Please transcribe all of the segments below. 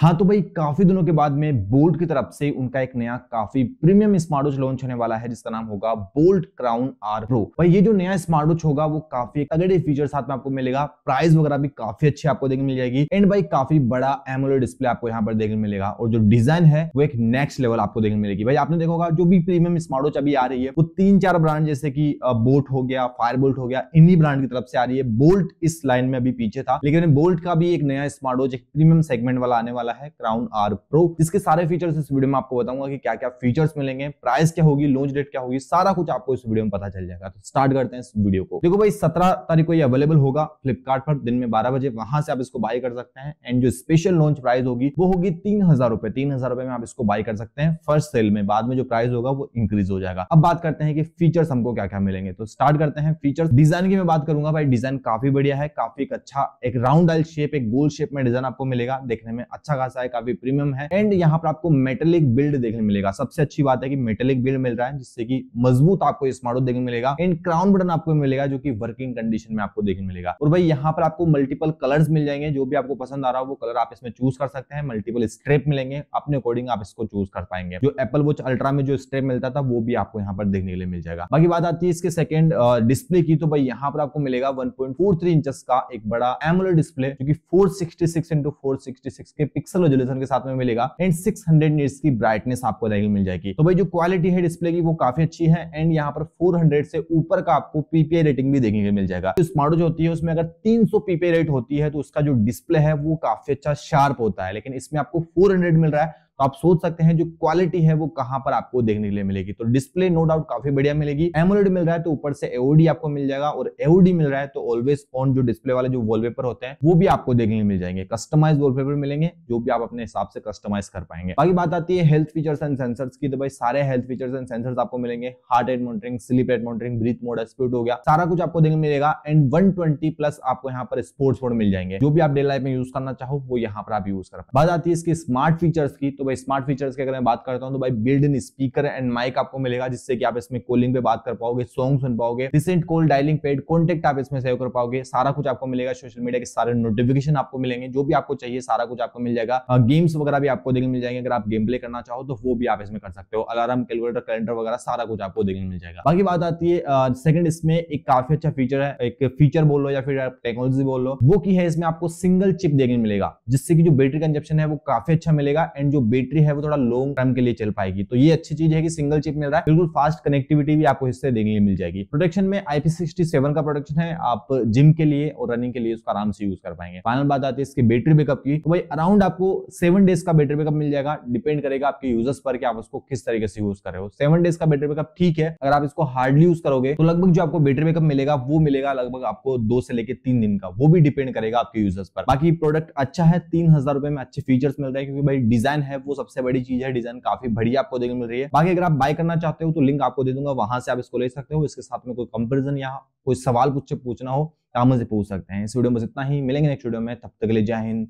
हाँ तो भाई काफी दिनों के बाद में बोल्ट की तरफ से उनका एक नया काफी प्रीमियम स्मार्ट वॉच लॉन्च होने वाला है जिसका नाम होगा बोल्ट क्राउन आर प्रो भाई ये जो नया स्मार्ट वॉच होगा वो काफी तगड़े फीचर साथ में आपको मिलेगा प्राइस वगैरह भी काफी अच्छे आपको देखने मिल जाएगी एंड भाई काफी बड़ा एमोलो डिस्प्ले आपको यहाँ पर देखने मिलेगा और जो डिजाइन है वो एक नेक्स्ट लेवल आपको देखने मिलेगी भाई आपने देखा होगा जो भी प्रीमियम स्मार्ट वॉच अभी आ रही है वो तीन चार ब्रांड जैसे की बोट हो गया फायर बोल्ट हो गया इन्हीं ब्रांड की तरफ से आ रही है बोल्ट इस लाइन में अभी पीछे था लेकिन बोल्ट का भी एक नया स्मार्ट वॉच एक प्रीमियम सेगमेंट वाला आने वाला वाला है क्राउन आर प्रो इसके सारे फीचर्स इस वीडियो में आपको बताऊंगा कि क्या क्या फीचर्स मिलेंगे प्राइस क्या होगी लॉन्च डेट क्या होगी सारा कुछ आपको इस वीडियो में पता चल जाएगा तो स्टार्ट करते हैं इस वीडियो को देखो भाई सत्रह तारीख को ये अवेलेबल होगा फ्लिपकार्ट पर दिन में बारह बजे वहां से आप इसको बाय कर सकते हैं एंड जो स्पेशल लॉन्च प्राइस होगी वो होगी तीन हजार रुपए तीन हजार रुपए में आप इसको बाय कर सकते हैं फर्स्ट सेल में बाद में जो प्राइस होगा वो इंक्रीज हो जाएगा अब बात करते हैं कि फीचर्स हमको क्या क्या मिलेंगे तो स्टार्ट करते हैं फीचर्स डिजाइन की मैं बात करूंगा भाई डिजाइन काफी बढ़िया है काफी एक अच्छा एक राउंड आइल शेप एक गोल शेप में डिजाइन आपको मिलेगा देखने में अच्छा खासा है काफी प्रीमियम है एंड यहाँ पर आपको मेटेलिक बिल्ड देखने मिलेगा सबसे अच्छी बात है कि मेटेलिक बिल्ड मिल रहा है जिससे कि मजबूत आपको स्मार्टो देखने मिलेगा एंड क्राउन बटन आपको मिलेगा जो की वर्किंग कंडीशन में आपको देखने मिलेगा और भाई यहाँ पर आपको मल्टीपल कलर मिल जाएंगे जो भी आपको पसंद आ रहा है वो कलर आप इसमें चूज कर सकते हैं मल्टीपल स्ट्रेप मिलेंगे अपने अकॉर्डिंग आप इसको चूज कर पाएंगे जो एप्पल वॉच अल्ट्रा में जो स्ट्रेप मिलता था वो भी आपको यहाँ पर देखने के लिए मिल जाएगा बाकी बात आती है इसके सेकंड डिस्प्ले की तो भाई यहाँ पर आपको मिलेगा 1.43 इंचेस का एक बड़ा एमोलेड डिस्प्ले जो कि 466 सिक्सटी के पिक्स पिक्सल रेजोल्यूशन के साथ में मिलेगा एंड सिक्स हंड्रेड की ब्राइटनेस आपको देखने मिल जाएगी तो भाई जो क्वालिटी है डिस्प्ले की वो काफी अच्छी है एंड यहाँ पर फोर से ऊपर का आपको पीपीआई रेटिंग भी देखने को मिल जाएगा जो स्मार्ट वॉच होती है उसमें अगर तीन पीपीआई रेट होती है तो उसका जो डिस्प्ले है वो काफी अच्छा शार्प होता है लेकिन इसमें आपको फोर मिल रहा है तो आप सोच सकते हैं जो क्वालिटी है वो कहां पर आपको देखने के लिए मिलेगी तो डिस्प्ले नो डाउट काफी बढ़िया मिलेगी एमोलेड मिल रहा है तो ऊपर से एओडी आपको मिल जाएगा और एओडी मिल रहा है तो ऑलवेज ऑन जो डिस्प्ले वाले जो वॉलपेपर होते हैं वो भी आपको देखने के लिए मिल जाएंगे कस्टमाइज वॉलपेपर मिलेंगे जो भी आप अपने हिसाब से कस्टमाइज कर पाएंगे बाकी बात आती है हेल्थ फीचर्स एंड सेंसर्स की तो भाई सारे हेल्थ फीचर्स एंड सेंसर्स आपको मिलेंगे heart rate monitoring sleep rate monitoring breath mode speed हो गया सारा कुछ आपको देखने मिलेगा एंड वन प्लस आपको यहाँ पर स्पोर्ट्स मोड मिल जाएंगे जो भी आप डे लाइफ में यूज करना चाहो वो यहाँ पर आप यूज कर बात आती है इसकी स्मार्ट फीचर्स की तो भाई स्मार्ट फीचर्स की अगर मैं बात करता हूँ तो भाई build in speaker and mic आपको मिलेगा जिससे कि आप इसमें कॉलिंग पे बात कर पाओगे सॉन्ग सुन पाओगे recent call dialing pad contact आप इसमें सेव कर पाओगे सारा कुछ आपको मिलेगा सोशल मीडिया के सारे नोटिफिकेशन आपको मिलेंगे जो भी आपको चाहिए सारा कुछ आपको मिल जाएगा गेम्स वगैरह भी आपको देखने मिल जाएंगे अगर आप गेम प्ले करना चाहो तो वो भी आप इसमें कर सकते हो अलार्म कैलकुलेटर कैलेंडर वगैरह सारा कुछ आपको देखने मिल जाएगा बाकी बात आती है सेकंड इसमें एक काफी अच्छा फीचर है एक फीचर बोल लो या फिर टेक्नोलॉजी बोल लो वो की है इसमें आपको सिंगल चिप देखने मिलेगा जिससे कि जो बैटरी कंजप्शन है वो काफी अच्छा मिलेगा एंड जो बैटरी है वो थोड़ा लॉन्ग टर्म के लिए चल पाएगी तो ये अच्छी चीज है कि सिंगल चिप मिल रहा है बिल्कुल फास्ट कनेक्टिविटी भी आपको इससे देखने लिए मिल जाएगी प्रोटेक्शन में IP67 का प्रोटेक्शन है आप जिम के लिए और रनिंग के लिए उसका आराम से यूज कर पाएंगे फाइनल बात आती है इसके बैटरी बैकअप की तो भाई अराउंड आपको सेवन डेज का बैटरी बैकअप मिल जाएगा डिपेंड करेगा आपके यूजर्स पर कि आप उसको किस तरीके से यूज कर रहे हो सेवन डेज का बैटरी बैकअप ठीक है अगर आप इसको हार्डली यूज करोगे तो लगभग जो आपको बैटरी बैकअप मिलेगा वो मिलेगा लगभग आपको दो से लेकर तीन दिन का वो भी डिपेंड करेगा आपके यूजर्स पर बाकी प्रोडक्ट अच्छा है तीन हजार रुपए में अच्छे फीचर्स मिल रहे हैं क्योंकि भाई डिजाइन है है वो सबसे बड़ी चीज है डिजाइन काफी बढ़िया आपको देखने मिल रही है बाकी अगर आप बाय करना चाहते हो तो लिंक आपको दे दूंगा वहां से आप इसको ले सकते हो इसके साथ में कोई कंपेरिजन या कोई सवाल कुछ पूछना हो तो आप मुझे पूछ सकते हैं इस वीडियो में इतना ही मिलेंगे नेक्स्ट वीडियो में तब तक ले जय हिंद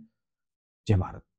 जय भारत